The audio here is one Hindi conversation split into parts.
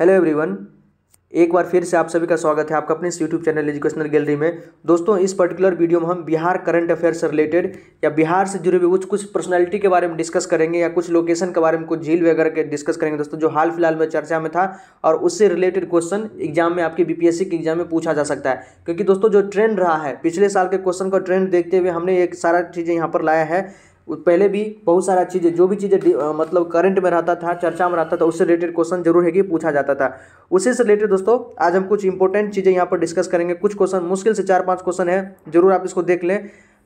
हेलो एवरीवन एक बार फिर से आप सभी का स्वागत है आपका अपने यूट्यूब चैनल एजुकेशनल गैलरी में दोस्तों इस पर्टिकुलर वीडियो में हम बिहार करंट अफेयर से रिलेटेड या बिहार से जुड़े हुए कुछ कुछ पर्सनालिटी के बारे में डिस्कस करेंगे या कुछ लोकेशन के बारे में कुछ झील वगैरह के डिस्कस करेंगे दोस्तों जो हाल फिलहाल में चर्चा में था और उससे रिलेटेड क्वेश्चन एग्जाम में आपके बीपीएससी के एग्जाम में पूछा जा सकता है क्योंकि दोस्तों जो ट्रेंड रहा है पिछले साल के क्वेश्चन का ट्रेंड देखते हुए हमने एक सारा चीज़ें यहाँ पर लाया है पहले भी बहुत सारा चीज़ें जो भी चीज़ें मतलब करंट में रहता था चर्चा में रहता था उससे रिलेटेड क्वेश्चन जरूर है कि पूछा जाता था उसी से रिलेटेड दोस्तों आज हम कुछ इंपॉर्टेंट चीज़ें यहाँ पर डिस्कस करेंगे कुछ क्वेश्चन मुश्किल से चार पाँच क्वेश्चन है जरूर आप इसको देख लें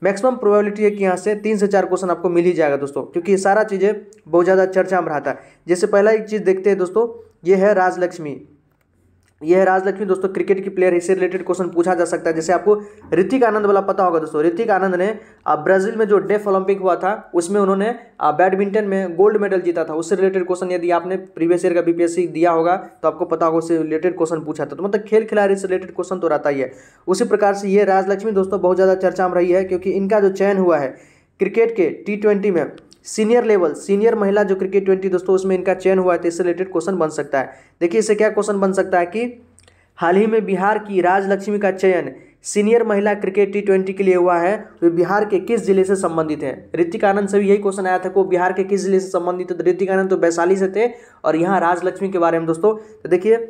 मैक्सिमम प्रोबेबिलिटी है कि यहाँ से तीन से चार क्वेश्चन आपको मिल ही जाएगा दोस्तों क्योंकि ये सारा चीज़ें बहुत ज़्यादा चर्चा में रहता है जैसे पहला एक चीज़ देखते हैं दोस्तों ये है राजलक्ष्मी यह राजलक्ष्मी दोस्तों क्रिकेट की प्लेयर इससे रिलेटेड क्वेश्चन पूछा जा सकता है जैसे आपको ऋतिक आनंद वाला पता होगा दोस्तों ऋतिक आनंद ने ब्राजील में जो डेफ ओलंपिक हुआ था उसमें उन्होंने बैडमिंटन में गोल्ड मेडल जीता था उससे रिलेटेड क्वेश्चन यदि आपने प्रीवियस ईयर का बीपीएससी दिया होगा तो आपको पता होगा उससे रिलेटेड क्वेश्चन पूछा था तो मतलब खेल खिलाड़ी से रिलेटेड क्वेश्चन तो रहता ही है उसी प्रकार से ये राजलक्ष्मी दोस्तों बहुत ज़्यादा चर्चा में रही है क्योंकि इनका जो चयन हुआ है क्रिकेट के टी में सीनियर लेवल सीनियर महिला जो क्रिकेट ट्वेंटी दोस्तों उसमें इनका चयन हुआ है तो इससे रिलेटेड क्वेश्चन बन सकता है देखिए इससे क्या क्वेश्चन बन सकता है कि हाल ही में बिहार की राजलक्ष्मी का चयन सीनियर महिला क्रिकेट टी ट्वेंटी के लिए हुआ है वे तो बिहार के किस जिले से संबंधित हैं ऋतिक आनंद से भी यही क्वेश्चन आया था को बिहार के किस जिले से संबंधित है तो ऋतिक आनंद तो वैशाली से थे और यहाँ राजलक्ष्मी के बारे में दोस्तों तो देखिए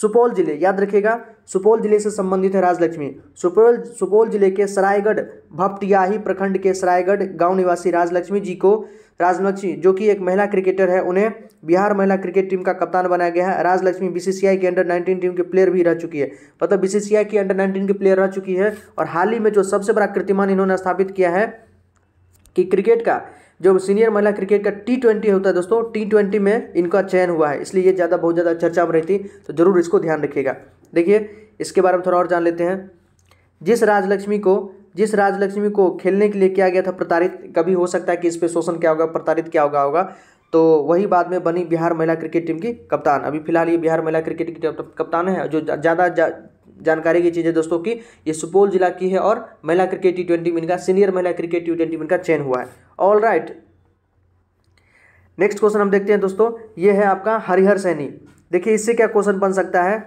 सुपौल जिले याद रखिएगा सुपौल जिले से संबंधित है राजलक्ष्मी सुपौल सुपौल जिले के सरायगढ़ भपटियाही प्रखंड के सरायगढ़ गांव निवासी राजलक्ष्मी जी को राजलक्ष्मी जो कि एक महिला क्रिकेटर है उन्हें बिहार महिला क्रिकेट टीम का कप्तान बनाया गया है राजलक्ष्मी बीसीसीआई के अंडर 19 टीम के प्लेयर भी रह चुकी है मतलब बीसीसीआई की अंडर 19 के प्लेयर रह चुकी है और हाल ही में जो सबसे बड़ा कीर्तिमान इन्होंने स्थापित किया है कि क्रिकेट का जो सीनियर महिला क्रिकेट का टी ट्वेंटी होता है दोस्तों टी ट्वेंटी में इनका चयन हुआ है इसलिए ये ज़्यादा बहुत ज़्यादा चर्चा में रहती तो जरूर इसको ध्यान रखिएगा देखिए इसके बारे में थोड़ा और जान लेते हैं जिस राजलक्ष्मी को जिस राजलक्ष्मी को खेलने के लिए किया गया था प्रताड़ित कभी हो सकता है कि इस पर शोषण क्या होगा प्रताड़ित क्या होगा होगा तो वही बाद में बनी बिहार महिला क्रिकेट टीम की कप्तान अभी फिलहाल ये बिहार महिला क्रिकेट की कप्तान है जो ज़्यादा जा, जानकारी की चीजें दोस्तों की ये सुपौल जिला की है और महिला क्रिकेट टी ट्वेंटी में इनका सीनियर महिला क्रिकेट टी ट्वेंटी में इनका चयन हुआ है ऑल राइट नेक्स्ट क्वेश्चन हम देखते हैं दोस्तों ये है आपका हरिहर सैनी देखिए इससे क्या क्वेश्चन बन सकता है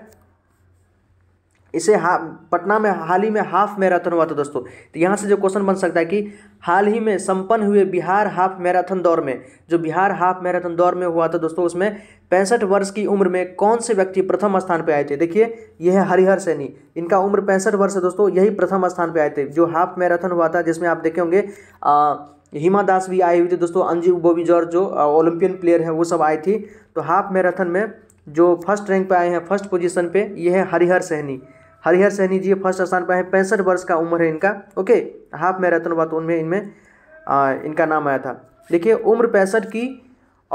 इसे हा पटना में हाल ही में हाफ मैराथन हुआ था दोस्तों तो यहाँ से जो क्वेश्चन बन सकता है कि हाल ही में संपन्न हुए बिहार हाफ मैराथन दौर में जो बिहार हाफ मैराथन दौर में हुआ था दोस्तों उसमें पैंसठ वर्ष की उम्र में कौन से व्यक्ति प्रथम स्थान पर आए थे देखिए यह है हरिहर सैनी इनका उम्र पैंसठ वर्ष है दोस्तों यही प्रथम स्थान पर आए थे जो हाफ मैराथन हुआ था जिसमें आप देखे होंगे हिमा दास भी आई हुई थी दोस्तों अंजू बोबी जॉर्ज जो ओलंपियन प्लेयर हैं वो सब आई थी तो हाफ मैराथन में जो फर्स्ट रैंक पे आए हैं फर्स्ट पोजीशन पे ये है हरिहर सहनी हरिहर सैनी जी फर्स्ट स्थान पर है पैंसठ वर्ष का उम्र है इनका ओके हाफ मैराथन बात तो उनमें इनमें इनका नाम आया था देखिए उम्र पैंसठ की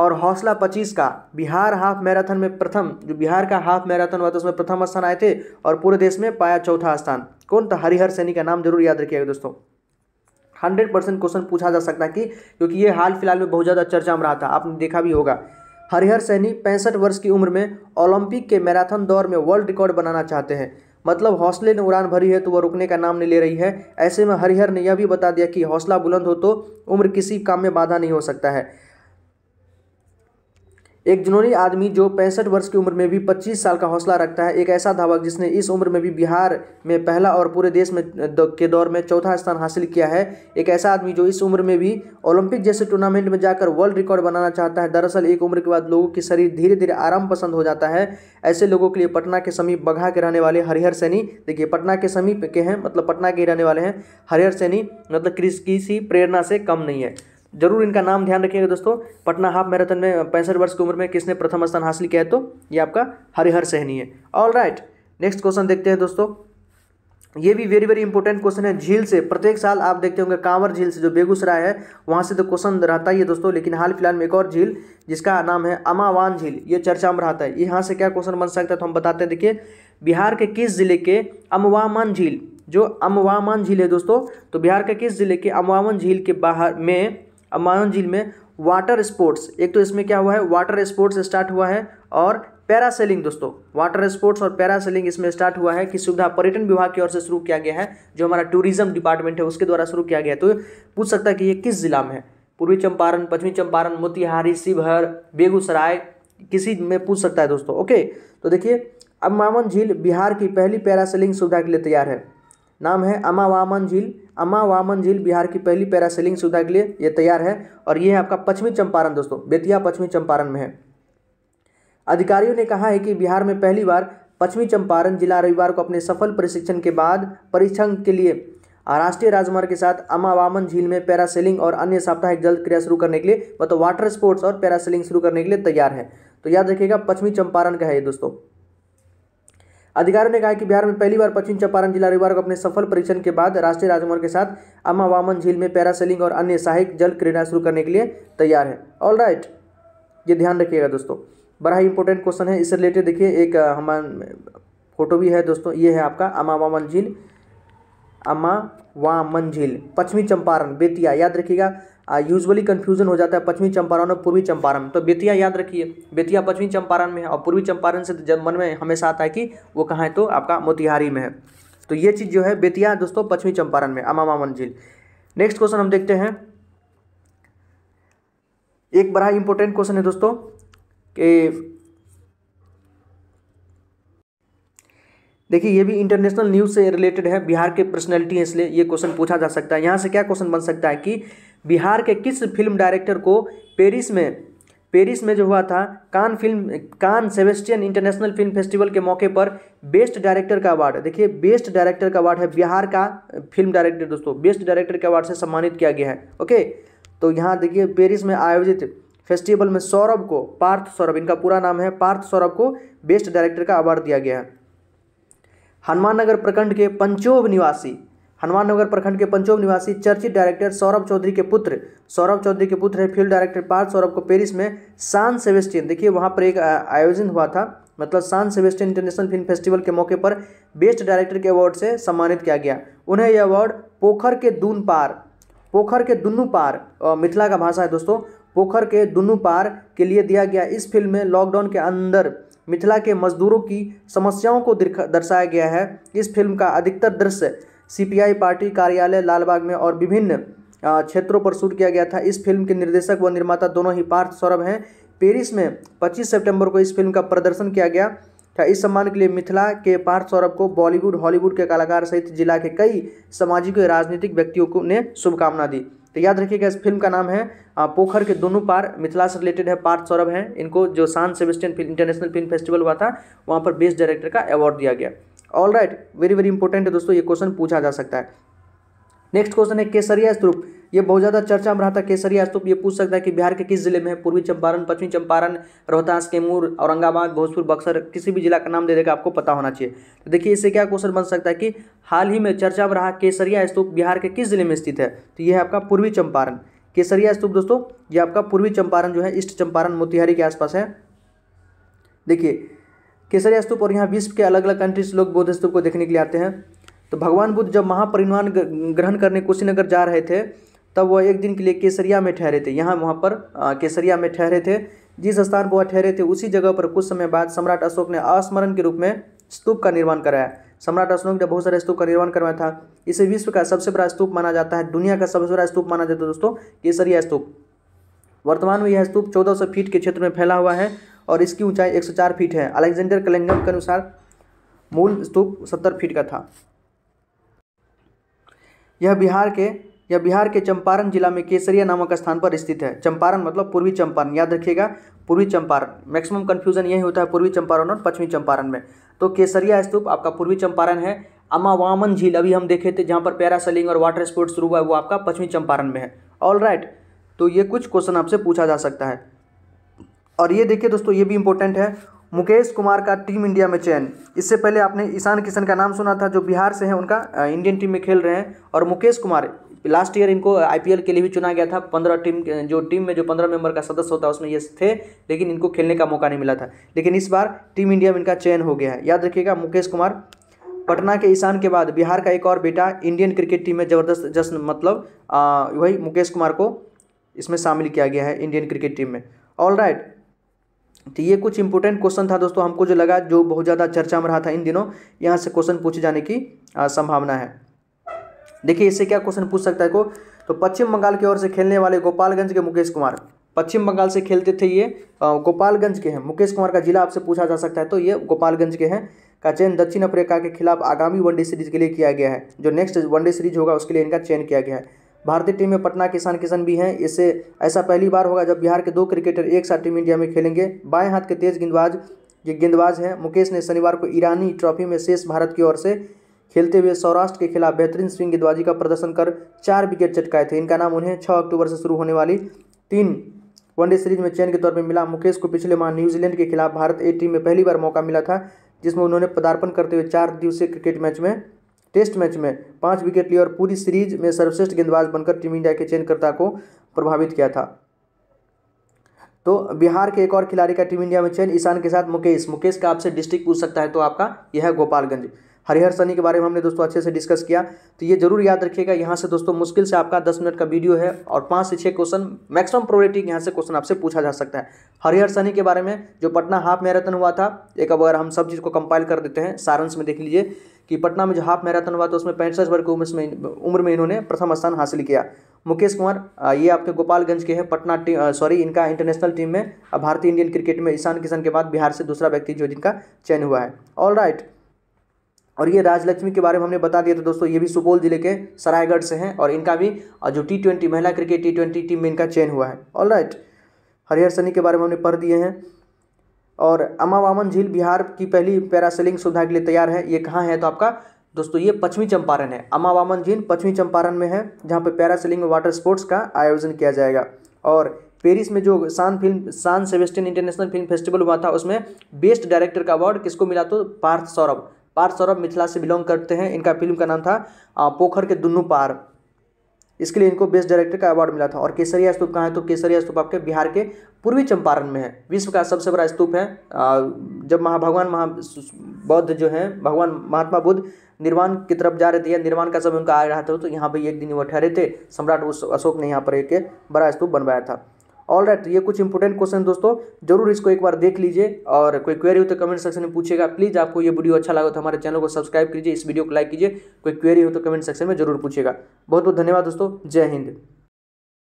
और हौसला पच्चीस का बिहार हाफ मैराथन में प्रथम जो बिहार का हाफ मैराथन हुआ था उसमें प्रथम स्थान आए थे और पूरे देश में पाया चौथा स्थान कौन था हरिहर सैनी का नाम जरूर याद रखिएगा दोस्तों हंड्रेड परसेंट क्वेश्चन पूछा जा सकता है कि क्योंकि ये हाल फिलहाल में बहुत ज़्यादा चर्चा में रहा था आपने देखा भी होगा हरिहर सैनी पैंसठ वर्ष की उम्र में ओलंपिक के मैराथन दौर में वर्ल्ड रिकॉर्ड बनाना चाहते हैं मतलब हौसले ने उड़ान भरी है तो वह रुकने का नाम नहीं ले रही है ऐसे में हरिहर ने यह भी बता दिया कि हौसला बुलंद हो तो उम्र किसी काम में बाधा नहीं हो सकता है एक जुनूनी आदमी जो पैंसठ वर्ष की उम्र में भी 25 साल का हौसला रखता है एक ऐसा धावक जिसने इस उम्र में भी बिहार में पहला और पूरे देश में के दौर में चौथा स्थान हासिल किया है एक ऐसा आदमी जो इस उम्र में भी ओलंपिक जैसे टूर्नामेंट में जाकर वर्ल्ड रिकॉर्ड बनाना चाहता है दरअसल एक उम्र के बाद लोगों के शरीर धीरे धीरे आराम पसंद हो जाता है ऐसे लोगों के लिए पटना के समीप बघा के रहने वाले हरिहर सैनी देखिए पटना के समीप के हैं मतलब पटना के ही रहने वाले हैं हरिहर सैनी मतलब किसी प्रेरणा से कम नहीं है जरूर इनका नाम ध्यान रखिएगा दोस्तों पटना हाफ मैराथन में पैंसठ वर्ष की उम्र में किसने प्रथम स्थान हासिल किया है तो ये आपका हरिहर सहनी है ऑल राइट नेक्स्ट क्वेश्चन देखते हैं दोस्तों ये भी वेरी वेरी इंपॉर्टेंट क्वेश्चन है झील से प्रत्येक साल आप देखते होंगे कांवर झील से जो बेगूसराय है वहाँ से तो क्वेश्चन रहता ही है दोस्तों लेकिन हाल फिलहाल में एक और झील जिसका नाम है अमावान झील ये चर्चा में रहता है यहाँ से क्या क्वेश्चन बन सकता है तो हम बताते हैं देखिए बिहार के किस जिले के अमवामान झील जो अमवामान झील है दोस्तों तो बिहार के किस जिले के अमवामन झील के बाहर में अब मायून झील में वाटर स्पोर्ट्स एक तो इसमें क्या हुआ है वाटर स्पोर्ट्स स्टार्ट हुआ है और पैरासेलिंग दोस्तों वाटर स्पोर्ट्स और पैरासेलिंग इसमें स्टार्ट हुआ है कि सुविधा पर्यटन विभाग की ओर से शुरू किया गया है जो हमारा टूरिज्म डिपार्टमेंट है उसके द्वारा शुरू किया गया है तो पूछ सकता है कि ये किस जिला में है पूर्वी चंपारण पश्चिमी चंपारण मोतिहारी शिवहर बेगूसराय किसी में पूछ सकता है दोस्तों ओके तो देखिए अब मामन झील बिहार की पहली पैरासेलिंग सुविधा के लिए तैयार है नाम है अमा वामन झील अमा वामन झील बिहार की पहली पैरासेलिंग सुविधा के लिए ये तैयार है और ये है आपका पश्चिमी चंपारण दोस्तों बेतिया पश्चिमी चंपारण में है अधिकारियों ने कहा है कि बिहार में पहली बार पश्चिमी चंपारण जिला रविवार को अपने सफल प्रशिक्षण के बाद परीक्षण के लिए राष्ट्रीय राजमार्ग के साथ अमावामन झील में पैरासेलिंग और अन्य साप्ताहिक जल क्रिया शुरू करने के लिए मतलब वाटर स्पोर्ट्स और पैरासेलिंग शुरू करने के लिए तैयार है तो याद रखिएगा पश्चिमी चंपारण का है ये दोस्तों अधिकारियों ने कहा कि बिहार में पहली बार पश्चिम चंपारण जिला रविवार को अपने सफल परीक्षण के बाद राष्ट्रीय राजमार्ग के साथ अमावामन वामन झील में पैरासेलिंग और अन्य सहायक जल क्रीड़ा शुरू करने के लिए तैयार है ऑल राइट ये ध्यान रखिएगा दोस्तों बड़ा ही इंपॉर्टेंट क्वेश्चन है इससे रिलेटेड देखिए एक हमारे फोटो भी है दोस्तों ये है आपका अमावामन वामन झील अमावामन वामन झील पश्चिमी चंपारण बेतिया याद रखिएगा यूजुअली कन्फ्यूजन हो जाता है पश्चिमी चंपारण और पूर्वी चंपारण तो बेतिया याद रखिए बेतिया पश्चिमी चंपारण में है और पूर्वी चंपारण से जब मन में हमेशा आता है कि वो कहाँ है तो आपका मोतिहारी में है तो ये चीज़ जो है बेतिया दोस्तों पश्चिमी चंपारण में अमामा मंजिल नेक्स्ट क्वेश्चन हम देखते हैं एक बड़ा इंपॉर्टेंट क्वेश्चन है दोस्तों कि देखिए ये भी इंटरनेशनल न्यूज़ से रिलेटेड है बिहार के पर्सनैलिटी है इसलिए ये क्वेश्चन पूछा जा सकता है यहाँ से क्या क्वेश्चन बन सकता है कि बिहार के किस फिल्म डायरेक्टर को पेरिस में पेरिस में जो हुआ था Cannes film Cannes Sebastian international film festival के मौके पर बेस्ट डायरेक्टर का अवार्ड देखिए बेस्ट डायरेक्टर का अवार्ड है बिहार का फिल्म डायरेक्टर दोस्तों बेस्ट डायरेक्टर के अवार्ड से सम्मानित किया गया है ओके तो यहाँ देखिए पेरिस में आयोजित फेस्टिवल में सौरभ को पार्थ सौरभ इनका पूरा नाम है पार्थ सौरभ को बेस्ट डायरेक्टर का अवार्ड दिया गया है हनुमान नगर प्रखंड के पंचोब निवासी हनुमान नगर प्रखंड के पंचोम निवासी चर्चित डायरेक्टर सौरभ चौधरी के पुत्र सौरभ चौधरी के पुत्र है फील्ड डायरेक्टर पार्थ सौरभ को पेरिस में सान सेवेस्टियन देखिए वहाँ पर एक आयोजन हुआ था मतलब सान सेवेस्टियन इंटरनेशनल फिल्म फेस्टिवल के मौके पर बेस्ट डायरेक्टर के अवार्ड से सम्मानित किया गया उन्हें यह अवार्ड पोखर के दून पार पोखर के दुनू पार मिथिला का भाषा है दोस्तों पोखर के दुनू पार के लिए दिया गया इस फिल्म में लॉकडाउन के अंदर मिथिला के मजदूरों की समस्याओं को दर्शाया गया है इस फिल्म का अधिकतर दृश्य सीपीआई पार्टी कार्यालय लालबाग में और विभिन्न क्षेत्रों पर शूट किया गया था इस फिल्म के निर्देशक व निर्माता दोनों ही पार्थ सौरभ हैं पेरिस में 25 सितंबर को इस फिल्म का प्रदर्शन किया गया था इस सम्मान के लिए मिथिला के पार्थ सौरभ को बॉलीवुड हॉलीवुड के कलाकार सहित जिला के कई सामाजिक और राजनीतिक व्यक्तियों को ने शुभकामना दी तो याद रखिएगा इस फिल्म का नाम है पोखर के दोनों पार मिथिला से रिलेटेड है पार्थ सौरभ हैं इनको जो सान सेबेस्टियन इंटरनेशनल फिल्म फेस्टिवल हुआ था वहाँ पर बेस्ट डायरेक्टर का अवार्ड दिया गया all right very very important है दोस्तों ये क्वेश्चन पूछा जा सकता है नेक्स्ट क्वेश्चन है केसरिया स्तूप ये बहुत ज़्यादा चर्चा में रहा था केसरिया स्तूप ये पूछ सकता है कि बिहार के किस जिले में है पूर्वी चंपारण पश्चिमी चंपारण रोहतास कैमूर औरंगाबाद भोजपुर बक्सर किसी भी जिला का नाम दे देगा आपको पता होना चाहिए तो देखिए इससे क्या क्वेश्चन बन सकता है कि हाल ही में चर्चा में रहा केसरिया स्तूप बिहार के किस जिले में स्थित है तो ये है आपका पूर्वी चंपारण केसरिया स्तूप दोस्तों ये आपका पूर्वी चंपारण जो है ईस्ट चंपारण मोतिहारी के आसपास है देखिए केसरिया स्तूप और यहाँ विश्व के अलग अलग कंट्री से लोग बौद्ध स्तूप को देखने के लिए आते हैं तो भगवान बुद्ध जब महापरिनिर्वाण ग्रहण करने कुशीनगर जा रहे थे तब वह एक दिन के लिए केसरिया में ठहरे थे यहाँ वहाँ पर केसरिया में ठहरे थे जिस स्थान पर वह ठहरे थे उसी जगह पर कुछ समय बाद सम्राट अशोक ने अस्मरण के रूप में स्तूप का निर्माण कराया सम्राट अशोक ने बहुत सारे स्तूप का निर्माण करवाया था इसे विश्व का सबसे बड़ा स्तूप माना जाता है दुनिया का सबसे बड़ा स्तूप माना जाता है दोस्तों केसरिया स्तूप वर्तमान में यह स्तूप 1400 फीट के क्षेत्र में फैला हुआ है और इसकी ऊंचाई 104 फीट है अलेक्जेंडर कैलेंडर के अनुसार मूल स्तूप 70 फीट का था यह बिहार के यह बिहार के चंपारण जिला में केसरिया नामक स्थान पर स्थित है चंपारण मतलब पूर्वी चंपारण याद रखिएगा पूर्वी चंपारण मैक्सिमम कन्फ्यूजन यही होता है पूर्वी चंपारण और पश्चिमी चंपारण में तो केसरिया स्तूप आपका पूर्वी चंपारण है अमावामन झील अभी हम देखे थे जहाँ पर पैरासलिंग और वाटर स्पोर्ट्स शुरू हुआ है वो आपका पश्चिमी चंपारण में है ऑल राइट right, तो ये कुछ क्वेश्चन आपसे पूछा जा सकता है और ये देखिए दोस्तों ये भी इम्पोर्टेंट है मुकेश कुमार का टीम इंडिया में चयन इससे पहले आपने ईशान किशन का नाम सुना था जो बिहार से हैं उनका इंडियन टीम में खेल रहे हैं और मुकेश कुमार लास्ट ईयर इनको आईपीएल के लिए भी चुना गया था पंद्रह टीम जो टीम में जो पंद्रह मेंबर का सदस्य होता है उसमें ये थे लेकिन इनको खेलने का मौका नहीं मिला था लेकिन इस बार टीम इंडिया में इनका चयन हो गया है याद रखिएगा मुकेश कुमार पटना के ईशान के बाद बिहार का एक और बेटा इंडियन क्रिकेट टीम में ज़बरदस्त जश्न मतलब वही मुकेश कुमार को इसमें शामिल किया गया है इंडियन क्रिकेट टीम में ऑल राइट तो ये कुछ इंपॉर्टेंट क्वेश्चन था दोस्तों हमको जो लगा जो बहुत ज़्यादा चर्चा में रहा था इन दिनों यहाँ से क्वेश्चन पूछे जाने की संभावना है देखिए इससे क्या क्वेश्चन पूछ सकता है को तो पश्चिम बंगाल की ओर से खेलने वाले गोपालगंज के मुकेश कुमार पश्चिम बंगाल से खेलते थे ये गोपालगंज के हैं मुकेश कुमार का जिला आपसे पूछा जा सकता है तो ये गोपालगंज के हैं का चयन दक्षिण अफ्रीका के खिलाफ आगामी वनडे सीरीज के लिए किया गया है जो नेक्स्ट वनडे सीरीज होगा उसके लिए इनका चयन किया गया है भारतीय टीम में पटना किसान किशन भी हैं इसे ऐसा पहली बार होगा जब बिहार के दो क्रिकेटर एक साथ टीम इंडिया में खेलेंगे बाएं हाथ के तेज गेंदबाज ये गेंदबाज हैं मुकेश ने शनिवार को ईरानी ट्रॉफी में शेष भारत की ओर से खेलते हुए सौराष्ट्र के खिलाफ बेहतरीन स्विंग गेंदबाजी का प्रदर्शन कर चार विकेट चटकाए थे इनका नाम उन्हें छः अक्टूबर से शुरू होने वाली तीन वनडे सीरीज में चयन के तौर पर मिला मुकेश को पिछले माह न्यूजीलैंड के खिलाफ भारत ए टीम में पहली बार मौका मिला था जिसमें उन्होंने पदार्पण करते हुए चार दिवसीय क्रिकेट मैच में टेस्ट मैच में पाँच विकेट लिए और पूरी सीरीज में सर्वश्रेष्ठ गेंदबाज बनकर टीम इंडिया के चयनकर्ता को प्रभावित किया था तो बिहार के एक और खिलाड़ी का टीम इंडिया में चयन ईशान के साथ मुकेश मुकेश का आपसे डिस्ट्रिक्ट पूछ सकता है तो आपका यह है गोपालगंज हरिहर सनी के बारे में हमने दोस्तों अच्छे से डिस्कस किया तो ये जरूर याद रखिएगा यहाँ से दोस्तों मुश्किल से आपका दस मिनट का वीडियो है और पाँच से छः क्वेश्चन मैक्सिमम प्रोबेबिलिटी यहाँ से क्वेश्चन आपसे पूछा जा सकता है हरिहर सनी के बारे में जो पटना हाफ मैराथन हुआ था एक अब अगर हम सब चीज़ को कंपाइल कर देते हैं सारंश में देख लीजिए कि पटना में जो हाफ मैराथन हुआ तो उसमें पैंसठ वर्ग उम्र में उम्र में इन्होंने प्रथम स्थान हासिल किया मुकेश कुमार ये आपके गोपालगंज के हैं पटना टीम सॉरी इनका इंटरनेशनल टीम में भारतीय इंडियन क्रिकेट में ईशान किशन के बाद बिहार से दूसरा व्यक्ति जो जिनका चयन हुआ है ऑल राइट और ये राजलक्ष्मी के बारे में हमने बता दिया तो दोस्तों ये भी सुपौल जिले के सरायगढ़ से हैं और इनका भी जो टी ट्वेंटी महिला क्रिकेट टी ट्वेंटी टीम में इनका चयन हुआ है ऑल राइट हरिहर सनी के बारे में हमने पढ़ दिए हैं और अमा वामन झील बिहार की पहली पैरासेलिंग सुविधा के लिए तैयार है ये कहाँ है तो आपका दोस्तों ये पश्चिमी चंपारण है अमा वामन झील पश्चिमी चंपारण में है जहाँ पर पैरासेलिंग वाटर स्पोर्ट्स का आयोजन किया जाएगा और पेरिस में जो सान फिल्म सान सेवेस्टियन इंटरनेशनल फिल्म फेस्टिवल हुआ था उसमें बेस्ट डायरेक्टर का अवार्ड किसको मिला तो पार्थ सौरभ पार्थ सौरभ मिथिला से बिलोंग करते हैं इनका फिल्म का नाम था पोखर के दुनू पार इसके लिए इनको बेस्ट डायरेक्टर का अवार्ड मिला था और केसरिया स्तूप कहाँ है तो केसरिया स्तूप आपके बिहार के पूर्वी चंपारण में है विश्व का सबसे बड़ा स्तूप है जब महा भगवान महा बौद्ध जो है भगवान महात्मा बुद्ध निर्वाण की तरफ जा रहे थे या निर्वाण का समय उनका आ रहा था तो यहाँ पर एक दिन वो ठहरे थे सम्राट अशोक ने यहाँ पर एक बड़ा स्तूप बनवाया था ऑल राइट right, ये कुछ इंपॉर्टेंट क्वेश्चन दोस्तों जरूर इसको एक बार देख लीजिए और कोई क्वेरी हो तो कमेंट सेक्शन में पूछेगा प्लीज़ आपको ये वीडियो अच्छा लगा तो हमारे चैनल को सब्सक्राइब कीजिए इस वीडियो को लाइक कीजिए कोई क्वेरी हो तो कमेंट सेक्शन में जरूर पूछेगा बहुत बहुत धन्यवाद दोस्तों जय हिंद